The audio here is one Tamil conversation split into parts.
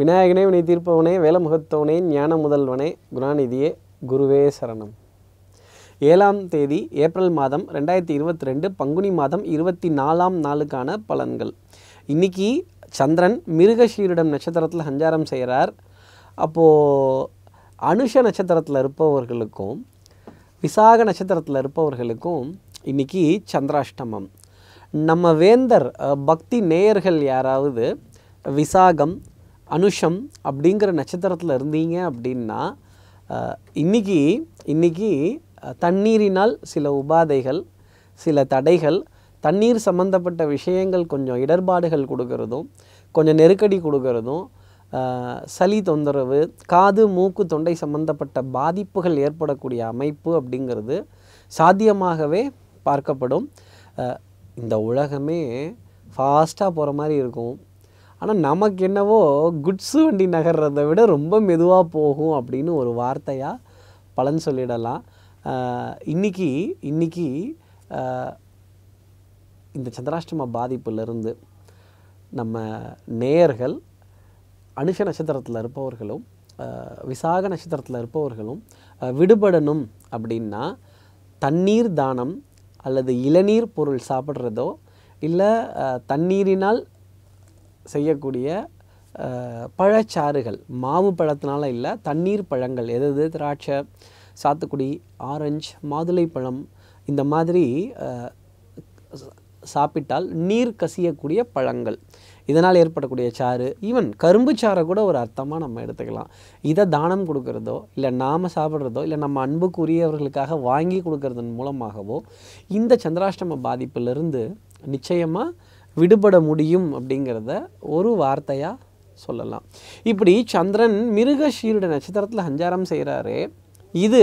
விநாயகனே வினை தீர்ப்பவனே வேலமுகத்தவனே ஞான முதல்வனே குணாநிதியே குருவே சரணம் ஏழாம் தேதி ஏப்ரல் மாதம் ரெண்டாயிரத்தி இருபத்தி ரெண்டு பங்குனி மாதம் இருபத்தி நாலாம் நாளுக்கான பலன்கள் இன்றைக்கி சந்திரன் மிருகஷீரிடம் நட்சத்திரத்தில் சஞ்சாரம் செய்கிறார் அப்போது அனுஷ நட்சத்திரத்தில் இருப்பவர்களுக்கும் விசாக நட்சத்திரத்தில் இருப்பவர்களுக்கும் இன்றைக்கி சந்திராஷ்டமம் நம்ம வேந்தர் பக்தி நேயர்கள் யாராவது விசாகம் அனுஷம் அப்படிங்கிற நட்சத்திரத்தில் இருந்தீங்க அப்படின்னா இன்றைக்கி இன்றைக்கி தண்ணீரினால் சில உபாதைகள் சில தடைகள் தண்ணீர் சம்மந்தப்பட்ட விஷயங்கள் கொஞ்சம் இடர்பாடுகள் கொடுக்கறதும் கொஞ்சம் நெருக்கடி கொடுக்கறதும் சளி தொந்தரவு காது மூக்கு தொண்டை சம்மந்தப்பட்ட பாதிப்புகள் ஏற்படக்கூடிய அமைப்பு அப்படிங்கிறது சாத்தியமாகவே பார்க்கப்படும் இந்த உலகமே ஃபாஸ்ட்டாக போகிற மாதிரி இருக்கும் ஆனால் நமக்கு என்னவோ குட்ஸு வண்டி நகர்றதை விட ரொம்ப மெதுவாக போகும் அப்படின்னு ஒரு வார்த்தையாக பலன் சொல்லிடலாம் இன்றைக்கி இன்றைக்கி இந்த சந்திராஷ்டிரம பாதிப்புலேருந்து நம்ம நேயர்கள் அனுஷ நட்சத்திரத்தில் இருப்பவர்களும் விசாக நட்சத்திரத்தில் இருப்பவர்களும் விடுபடணும் அப்படின்னா தண்ணீர் தானம் அல்லது இளநீர் பொருள் சாப்பிட்றதோ இல்லை தண்ணீரினால் செய்யக்கூடிய பழச்சாறுகள் மாவு பழத்தினால இல்லை தண்ணீர் பழங்கள் எது எது திராட்சை சாத்துக்குடி ஆரஞ்சு மாதுளை பழம் இந்த மாதிரி சாப்பிட்டால் நீர் கசியக்கூடிய பழங்கள் இதனால் ஏற்படக்கூடிய சாறு ஈவன் கரும்பு சாறை கூட ஒரு அர்த்தமாக நம்ம எடுத்துக்கலாம் இதை தானம் கொடுக்குறதோ இல்லை நாம் சாப்பிட்றதோ இல்லை நம்ம அன்புக்குரியவர்களுக்காக வாங்கி கொடுக்கறதன் மூலமாகவோ இந்த சந்திராஷ்டம பாதிப்பிலிருந்து நிச்சயமாக விடுபட முடியும் அப்படிங்கிறத ஒரு வார்த்தையாக சொல்லலாம் இப்படி சந்திரன் மிருக சீருட நட்சத்திரத்தில் சஞ்சாரம் செய்கிறாரு இது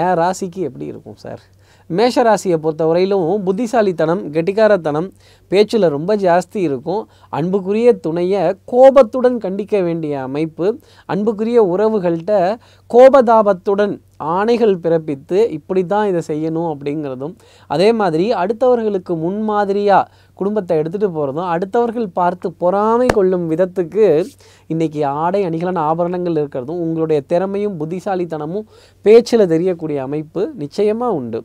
என் ராசிக்கு எப்படி இருக்கும் சார் மேஷ ராசியை பொறுத்தவரையிலும் புத்திசாலித்தனம் கெட்டிக்காரத்தனம் பேச்சில் ரொம்ப ஜாஸ்தி இருக்கும் அன்புக்குரிய துணையை கோபத்துடன் கண்டிக்க வேண்டிய அமைப்பு அன்புக்குரிய உறவுகள்கிட்ட கோபதாபத்துடன் ஆணைகள் பிறப்பித்து இப்படி தான் இதை செய்யணும் அப்படிங்கிறதும் அதே மாதிரி அடுத்தவர்களுக்கு முன்மாதிரியாக குடும்பத்தை எடுத்துகிட்டு போகிறதும் அடுத்தவர்கள் பார்த்து பொறாமை கொள்ளும் விதத்துக்கு இன்றைக்கி ஆடை அணிகளான ஆபரணங்கள் இருக்கிறதும் உங்களுடைய திறமையும் புத்திசாலித்தனமும் பேச்சில் தெரியக்கூடிய அமைப்பு நிச்சயமாக உண்டு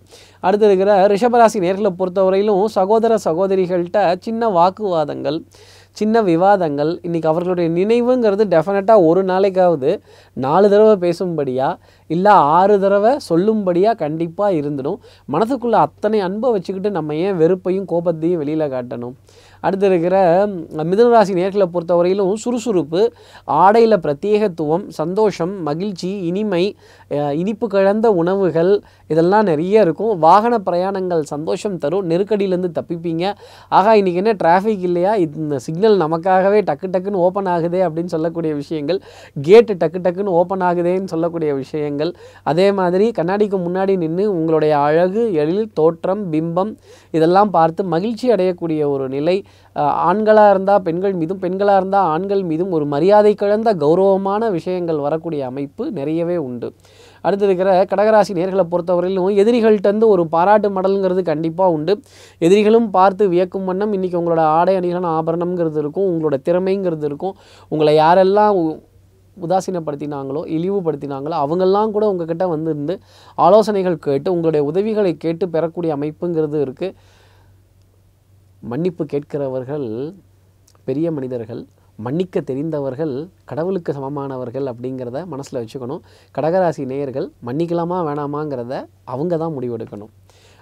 அடுத்து இருக்கிற ரிஷபராசி நேர்களை பொறுத்தவரையிலும் சகோதர சகோதரிகள்கிட்ட சின்ன வாக்குவாதங்கள் சின்ன விவாதங்கள் இன்றைக்கி அவர்களுடைய நினைவுங்கிறது டெஃபினட்டாக ஒரு நாளைக்காவது நாலு தடவை பேசும்படியாக இல்லை ஆறு தடவை சொல்லும்படியாக கண்டிப்பாக இருந்துடும் மனதுக்குள்ளே அத்தனை அன்பை வச்சுக்கிட்டு நம்ம ஏன் வெறுப்பையும் கோபத்தையும் வெளியில் காட்டணும் அடுத்து இருக்கிற மிதனராசி நேர்களை பொறுத்தவரையிலும் சுறுசுறுப்பு ஆடையில் பிரத்யேகத்துவம் சந்தோஷம் மகிழ்ச்சி இனிமை இனிப்பு கலந்த உணவுகள் இதெல்லாம் நிறைய இருக்கும் வாகன பிரயாணங்கள் சந்தோஷம் தரும் நெருக்கடியிலேருந்து தப்பிப்பீங்க ஆகா இன்றைக்கி என்ன டிராஃபிக் இல்லையா இந்த சிக்னல் நமக்காகவே டக்கு டக்குன்னு ஓப்பன் ஆகுதே அப்படின்னு சொல்லக்கூடிய விஷயங்கள் கேட்டு டக்கு டக்குன்னு ஓப்பன் ஆகுதேன்னு சொல்லக்கூடிய விஷயங்கள் அதே மாதிரி கண்ணாடிக்கு முன்னாடி நின்று உங்களுடைய அழகு எழில் தோற்றம் பிம்பம் இதெல்லாம் பார்த்து மகிழ்ச்சி அடையக்கூடிய ஒரு நிலை ஆண்களாக இருந்தால் பெண்கள் மீதும் பெண்களாக இருந்தால் ஆண்கள் மீதும் ஒரு மரியாதை கலந்த கௌரவமான விஷயங்கள் வரக்கூடிய அமைப்பு நிறையவே உண்டு அடுத்து இருக்கிற கடகராசி நேர்களை பொறுத்தவரையிலும் எதிரிகள்கிட்டருந்து ஒரு பாராட்டு மடல்ங்கிறது கண்டிப்பாக உண்டு எதிரிகளும் பார்த்து வியக்கும் வண்ணம் இன்றைக்கி உங்களோட ஆடை அணிகளான ஆபரணம்ங்கிறது இருக்கும் உங்களோட திறமைங்கிறது இருக்கும் உங்களை யாரெல்லாம் உதாசீனப்படுத்தினாங்களோ இழிவுபடுத்தினாங்களோ அவங்கெல்லாம் கூட உங்ககிட்ட வந்து இருந்து ஆலோசனைகள் கேட்டு உங்களுடைய உதவிகளை கேட்டு பெறக்கூடிய அமைப்புங்கிறது இருக்குது மன்னிப்பு கேட்கிறவர்கள் பெரிய மனிதர்கள் மன்னிக்க தெரிந்தவர்கள் கடவுளுக்கு சமமானவர்கள் அப்படிங்கிறத மனசில் வச்சுக்கணும் கடகராசி நேயர்கள் மன்னிக்கலாமா வேணாமாங்கிறத அவங்க தான் முடிவெடுக்கணும்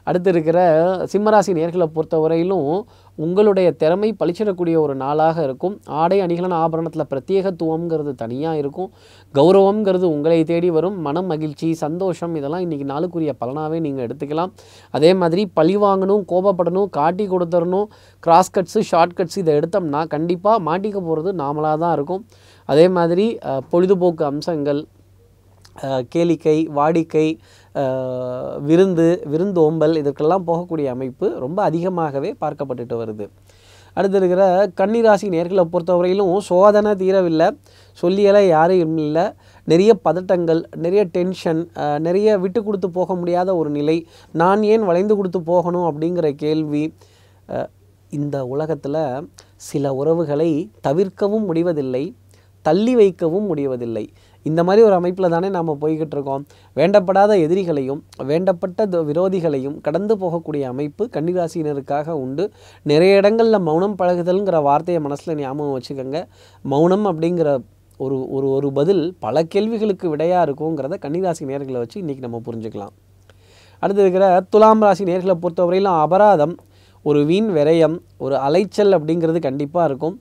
அடுத்து இருக்கிற சிம்மராசி நேர்களை பொறுத்த வரையிலும் உங்களுடைய திறமை பளிச்சிடக்கூடிய ஒரு நாளாக இருக்கும் ஆடை அணிகலன் ஆபரணத்தில் பிரத்யேகத்துவம்ங்கிறது தனியாக இருக்கும் கௌரவம்ங்கிறது உங்களை தேடி வரும் மனம் மகிழ்ச்சி சந்தோஷம் இதெல்லாம் இன்றைக்கி நாளுக்குரிய பலனாகவே நீங்கள் எடுத்துக்கலாம் அதே மாதிரி பழி வாங்கணும் கோபப்படணும் காட்டி கொடுத்துடணும் கிராஸ் கட்ஸு ஷார்ட் கட்ஸ் இதை எடுத்தோம்னா கண்டிப்பாக மாட்டிக்க போகிறது நாமளாக தான் இருக்கும் அதே மாதிரி பொழுதுபோக்கு அம்சங்கள் கேளிக்கை வாடிக்கை விருந்து விருந்து ஓம்பல் இதற்கெல்லாம் போகக்கூடிய அமைப்பு ரொம்ப அதிகமாகவே பார்க்கப்பட்டுட்டு வருது அடுத்த இருக்கிற கன்னிராசி நேர்களை பொறுத்தவரையிலும் சோதனை தீரவில்லை சொல்லியெல்லாம் யாரும் இல்லை நிறைய பதட்டங்கள் நிறைய டென்ஷன் நிறைய விட்டு கொடுத்து போக முடியாத ஒரு நிலை நான் ஏன் வளைந்து கொடுத்து போகணும் அப்படிங்கிற கேள்வி இந்த உலகத்தில் சில உறவுகளை தவிர்க்கவும் முடிவதில்லை தள்ளி வைக்கவும் முடிவதில்லை இந்த மாதிரி ஒரு அமைப்பில் தானே நாம் போய்கிட்டு இருக்கோம் வேண்டப்படாத எதிரிகளையும் வேண்டப்பட்ட விரோதிகளையும் கடந்து போகக்கூடிய அமைப்பு கன்னிராசினருக்காக உண்டு நிறைய இடங்களில் மௌனம் பழகுதல்ங்கிற வார்த்தையை மனசில் ஞாபகம் வச்சுக்கோங்க மௌனம் அப்படிங்கிற ஒரு ஒரு ஒரு பதில் பல கேள்விகளுக்கு விடையாக இருக்குங்கிறத கன்னிராசி நேர்களை வச்சு இன்றைக்கி நம்ம புரிஞ்சுக்கலாம் அடுத்து இருக்கிற துலாம் ராசி நேர்களை பொறுத்தவரையிலும் அபராதம் ஒரு வீண் விரயம் ஒரு அலைச்சல் அப்படிங்கிறது கண்டிப்பாக இருக்கும்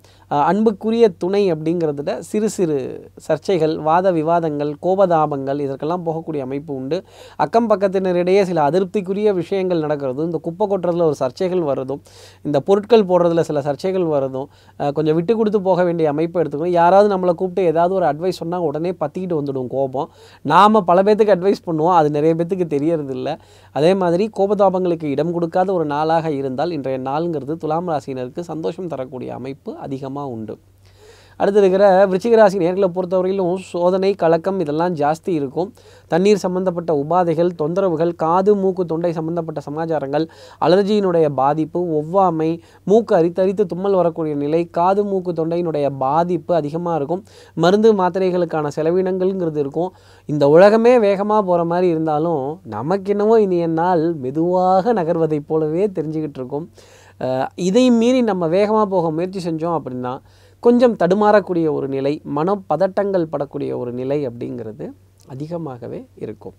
அன்புக்குரிய துணை அப்படிங்கிறதுல சிறு சிறு சர்ச்சைகள் வாத விவாதங்கள் கோபதாபங்கள் இதற்கெல்லாம் போகக்கூடிய அமைப்பு உண்டு அக்கம் பக்கத்தினரிடையே சில அதிருப்திக்குரிய விஷயங்கள் நடக்கிறதும் இந்த குப்பை கொட்டுறதுல ஒரு சர்ச்சைகள் வர்றதும் இந்த பொருட்கள் போடுறதுல சில சர்ச்சைகள் வர்றதும் கொஞ்சம் விட்டு கொடுத்து போக வேண்டிய அமைப்பை எடுத்துக்கணும் யாராவது நம்மளை கூப்பிட்டு ஏதாவது ஒரு அட்வைஸ் சொன்னால் உடனே பற்றிக்கிட்டு வந்துடும் கோபம் நாம் பல பேர்த்துக்கு அட்வைஸ் பண்ணுவோம் அது நிறைய பேர்த்துக்கு தெரியறதில்லை அதே மாதிரி கோபதாபங்களுக்கு இடம் கொடுக்காத ஒரு நாளாக இருந்தால் இன்றைய நாளுங்கிறது துலாம் துலாம் ராசினருக்கு சந்தோஷம் தரக்கூடிய அமைப்பு அதிகமாக உண்டு அடுத்து இருக்கிற விருச்சிகராசி நேர்களை பொறுத்தவரையிலும் சோதனை கலக்கம் இதெல்லாம் ஜாஸ்தி இருக்கும் தண்ணீர் சம்பந்தப்பட்ட உபாதைகள் தொந்தரவுகள் காது மூக்கு தொண்டை சம்பந்தப்பட்ட சமாச்சாரங்கள் அலர்ஜியினுடைய பாதிப்பு ஒவ்வாமை மூக்கு அரித்தரித்து தும்மல் வரக்கூடிய நிலை காது மூக்கு தொண்டையினுடைய பாதிப்பு அதிகமாக இருக்கும் மருந்து மாத்திரைகளுக்கான செலவினங்கள்ங்கிறது இருக்கும் இந்த உலகமே வேகமாக போகிற மாதிரி இருந்தாலும் நமக்கு என்னவோ இனி நாள் மெதுவாக நகர்வதைப் போலவே தெரிஞ்சுக்கிட்டு இருக்கும் இதையும் மீறி நம்ம வேகமாக போக முயற்சி செஞ்சோம் அப்படின்னா கொஞ்சம் தடுமாறக்கூடிய ஒரு நிலை மனப்பதட்டங்கள் படக்கூடிய ஒரு நிலை அப்படிங்கிறது அதிகமாகவே இருக்கும்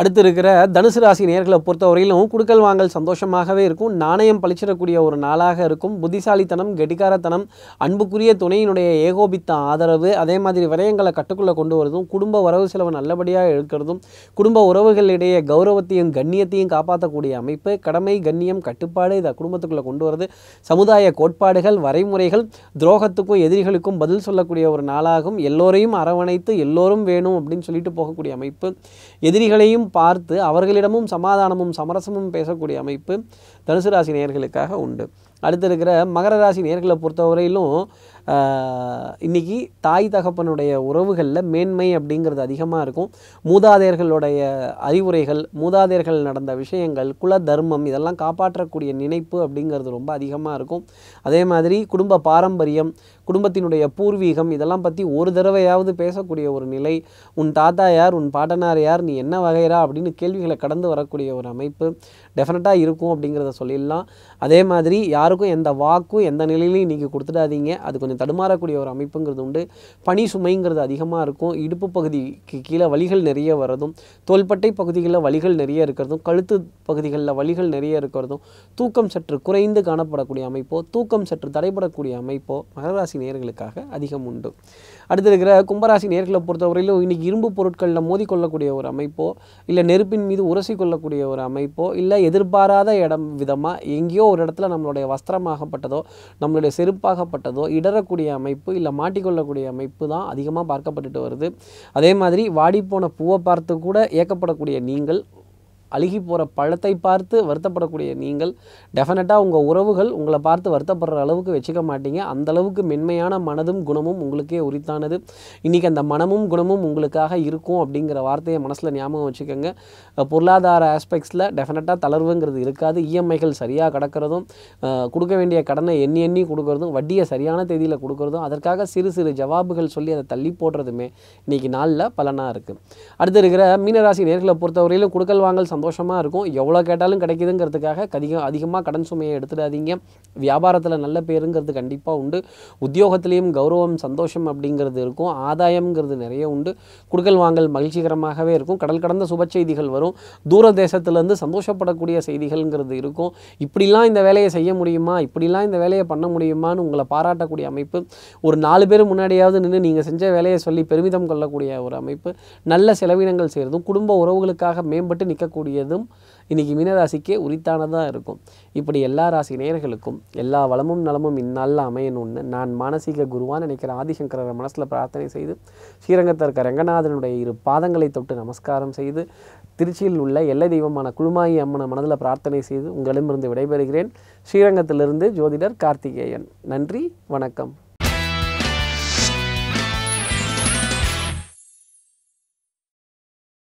அடுத்து இருக்கிற தனுசு ராசி நேர்களை பொறுத்த வரையிலும் குடுக்கல் வாங்கல் சந்தோஷமாகவே இருக்கும் நாணயம் பழிச்சிடக்கூடிய ஒரு நாளாக இருக்கும் புத்திசாலித்தனம் கெட்டிகாரத்தனம் அன்புக்குரிய துணையினுடைய ஏகோபித்த ஆதரவு அதே மாதிரி விரயங்களை கட்டுக்குள்ளே கொண்டு வரதும் குடும்ப உறவு செலவு நல்லபடியாக எடுக்கிறதும் குடும்ப உறவுகளிடையே கௌரவத்தையும் கண்ணியத்தையும் காப்பாற்றக்கூடிய அமைப்பு கடமை கண்ணியம் கட்டுப்பாடு இதை குடும்பத்துக்குள்ளே கொண்டு வரது சமுதாய கோட்பாடுகள் வரைமுறைகள் துரோகத்துக்கும் எதிரிகளுக்கும் பதில் சொல்லக்கூடிய ஒரு நாளாகும் எல்லோரையும் அரவணைத்து எல்லோரும் வேணும் அப்படின்னு சொல்லிட்டு போகக்கூடிய அமைப்பு எதிரிகளையும் அனைத்தையும் பார்த்து அவர்களிடமும் சமாதானமும் சமரசமும் பேசக்கூடிய அமைப்பு தனுசு ராசி நேர்களுக்காக உண்டு அடுத்து இருக்கிற மகர ராசி நேர்களை பொறுத்தவரையிலும் இன்றைக்கி தாய் தகப்பனுடைய உறவுகளில் மேன்மை அப்படிங்கிறது அதிகமாக இருக்கும் மூதாதையர்களுடைய அறிவுரைகள் மூதாதையர்கள் நடந்த விஷயங்கள் குல தர்மம் இதெல்லாம் காப்பாற்றக்கூடிய நினைப்பு அப்படிங்கிறது ரொம்ப அதிகமாக இருக்கும் அதே மாதிரி குடும்ப பாரம்பரியம் குடும்பத்தினுடைய பூர்வீகம் இதெல்லாம் பற்றி ஒரு தடவையாவது பேசக்கூடிய ஒரு நிலை உன் தாத்தா யார் உன் பாட்டனார் யார் நீ என்ன வகைரா அப்படின்னு கேள்விகளை கடந்து வரக்கூடிய ஒரு அமைப்பு டெஃபினட்டாக இருக்கும் அப்படிங்கிறத சொல்லிடலாம் அதே மாதிரி யார் யாருக்கும் எந்த வாக்கும் எந்த நிலையிலையும் நீங்கள் கொடுத்துடாதீங்க அது கொஞ்சம் தடுமாறக்கூடிய ஒரு அமைப்புங்கிறது உண்டு பனி சுமைங்கிறது அதிகமாக இருக்கும் இடுப்பு பகுதிக்கு கீழே வழிகள் நிறைய வர்றதும் தோல்பட்டை பகுதிகளில் வழிகள் நிறைய இருக்கிறதும் கழுத்து பகுதிகளில் வழிகள் நிறைய இருக்கிறதும் தூக்கம் சற்று குறைந்து காணப்படக்கூடிய அமைப்போ தூக்கம் சற்று தடைபடக்கூடிய அமைப்போ மகராசி நேர்களுக்காக அதிகம் உண்டு அடுத்து இருக்கிற கும்பராசி நேர்களை பொறுத்தவரையிலும் இன்னைக்கு இரும்பு பொருட்களில் மோதிக்கொள்ளக்கூடிய ஒரு அமைப்போ இல்லை நெருப்பின் மீது உரசி கொள்ளக்கூடிய ஒரு அமைப்போ இல்லை எதிர்பாராத இடம் விதமாக எங்கேயோ ஒரு இடத்துல நம்மளுடைய வச வஸ்திரமாகப்பட்டதோ நம்மளுடைய செருப்பாகப்பட்டதோ இடரக்கூடிய அமைப்பு இல்லை மாட்டிக்கொள்ளக்கூடிய அமைப்பு தான் அதிகமாக பார்க்கப்பட்டுட்டு வருது அதே மாதிரி வாடிப்போன பூவை பார்த்து கூட ஏக்கப்படக்கூடிய நீங்கள் அழுகி போகிற பழத்தை பார்த்து வருத்தப்படக்கூடிய நீங்கள் டெஃபினட்டாக உங்கள் உறவுகள் உங்களை பார்த்து வருத்தப்படுற அளவுக்கு வச்சுக்க மாட்டீங்க அந்த அளவுக்கு மென்மையான மனதும் குணமும் உங்களுக்கே உரித்தானது இன்றைக்கி அந்த மனமும் குணமும் உங்களுக்காக இருக்கும் அப்படிங்கிற வார்த்தையை மனசில் ஞாபகம் வச்சுக்கோங்க பொருளாதார ஆஸ்பெக்ட்ஸில் டெஃபினட்டாக தளர்வுங்கிறது இருக்காது இஎம்ஐகள் e சரியாக கிடக்கிறதும் கொடுக்க வேண்டிய கடனை எண்ணி எண்ணி கொடுக்குறதும் வட்டியை சரியான தேதியில் கொடுக்குறதும் அதற்காக சிறு சிறு ஜவாபுகள் சொல்லி அதை தள்ளி போடுறதுமே இன்றைக்கி நாளில் பலனாக இருக்குது அடுத்து இருக்கிற மீனராசி நேர்களை பொறுத்தவரையிலும் கொடுக்கல் வாங்கல் சம் சந்தோஷமாக இருக்கும் எவ்வளோ கேட்டாலும் கிடைக்குதுங்கிறதுக்காக அதிகம் அதிகமாக கடன் சுமையை எடுத்துடாதீங்க வியாபாரத்தில் நல்ல பேருங்கிறது கண்டிப்பாக உண்டு உத்தியோகத்திலையும் கௌரவம் சந்தோஷம் அப்படிங்கிறது இருக்கும் ஆதாயம்ங்கிறது நிறைய உண்டு குடுக்கல் வாங்கல் மகிழ்ச்சிகரமாகவே இருக்கும் கடல் கடந்த சுப செய்திகள் வரும் தூர தேசத்துலேருந்து சந்தோஷப்படக்கூடிய செய்திகள்ங்கிறது இருக்கும் இப்படிலாம் இந்த வேலையை செய்ய முடியுமா இப்படிலாம் இந்த வேலையை பண்ண முடியுமான்னு உங்களை பாராட்டக்கூடிய அமைப்பு ஒரு நாலு பேர் முன்னாடியாவது நின்று நீங்கள் செஞ்ச வேலையை சொல்லி பெருமிதம் கொள்ளக்கூடிய ஒரு அமைப்பு நல்ல செலவினங்கள் செய்கிறதும் குடும்ப உறவுகளுக்காக மேம்பட்டு நிற்கக்கூடிய கூடியதும் இன்றைக்கி மீனராசிக்கே உரித்தானதாக இருக்கும் இப்படி எல்லா ராசி நேர்களுக்கும் எல்லா வளமும் நலமும் இந்நாளில் அமையணும்னு நான் மானசீக குருவான் நினைக்கிற ஆதிசங்கரரை மனசில் பிரார்த்தனை செய்து ஸ்ரீரங்கத்தில் இருக்க ரங்கநாதனுடைய இரு பாதங்களை தொட்டு நமஸ்காரம் செய்து திருச்சியில் உள்ள எல்லை தெய்வமான குழுமாயி அம்மனை மனதில் பிரார்த்தனை செய்து உங்களிடமிருந்து விடைபெறுகிறேன் ஸ்ரீரங்கத்திலிருந்து ஜோதிடர் கார்த்திகேயன் நன்றி வணக்கம்